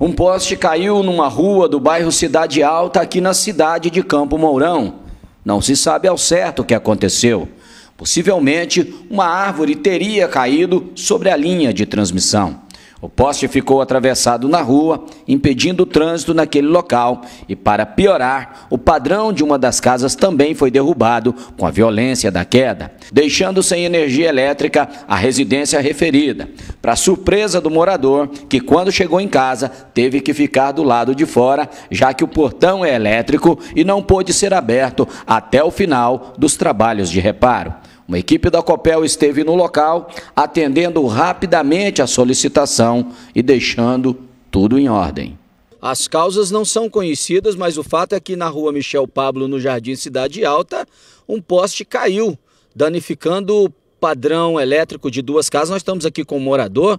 Um poste caiu numa rua do bairro Cidade Alta, aqui na cidade de Campo Mourão. Não se sabe ao certo o que aconteceu. Possivelmente, uma árvore teria caído sobre a linha de transmissão. O poste ficou atravessado na rua, impedindo o trânsito naquele local, e para piorar, o padrão de uma das casas também foi derrubado com a violência da queda, deixando sem energia elétrica a residência referida, para surpresa do morador, que quando chegou em casa teve que ficar do lado de fora, já que o portão é elétrico e não pôde ser aberto até o final dos trabalhos de reparo. Uma equipe da Copel esteve no local, atendendo rapidamente a solicitação e deixando tudo em ordem. As causas não são conhecidas, mas o fato é que na rua Michel Pablo, no Jardim Cidade Alta, um poste caiu, danificando o padrão elétrico de duas casas. Nós estamos aqui com o um morador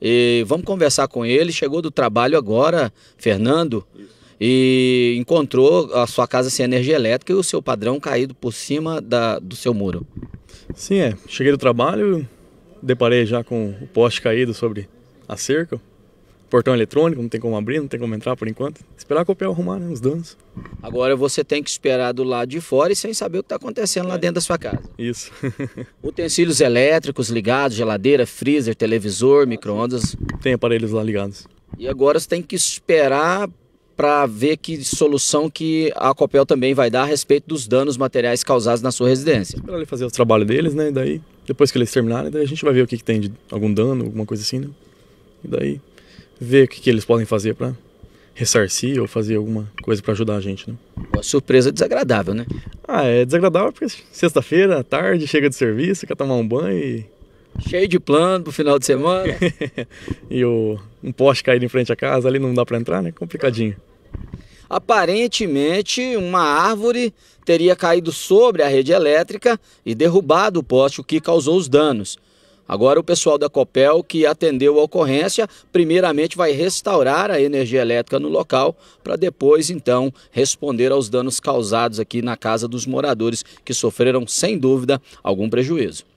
e vamos conversar com ele. Chegou do trabalho agora, Fernando, e encontrou a sua casa sem energia elétrica e o seu padrão caído por cima da, do seu muro. Sim, é. Cheguei do trabalho, deparei já com o poste caído sobre a cerca, portão eletrônico, não tem como abrir, não tem como entrar por enquanto. Esperar o Copel arrumar né, os danos. Agora você tem que esperar do lado de fora e sem saber o que está acontecendo é. lá dentro da sua casa. Isso. Utensílios elétricos ligados, geladeira, freezer, televisor, micro-ondas. Tem aparelhos lá ligados. E agora você tem que esperar para ver que solução que a Copel também vai dar a respeito dos danos materiais causados na sua residência. Para ele fazer o trabalho deles, né? E daí, depois que eles terminarem, daí a gente vai ver o que, que tem de algum dano, alguma coisa assim, né? E daí, ver o que, que eles podem fazer para ressarcir ou fazer alguma coisa para ajudar a gente, né? Uma surpresa desagradável, né? Ah, é desagradável porque sexta-feira, à tarde, chega do serviço, quer tomar um banho e... Cheio de plano pro final de semana. e o um poste caído em frente à casa, ali não dá para entrar, né? Complicadinho. Aparentemente, uma árvore teria caído sobre a rede elétrica e derrubado o poste, o que causou os danos. Agora, o pessoal da Copel, que atendeu a ocorrência, primeiramente vai restaurar a energia elétrica no local, para depois, então, responder aos danos causados aqui na casa dos moradores, que sofreram, sem dúvida, algum prejuízo.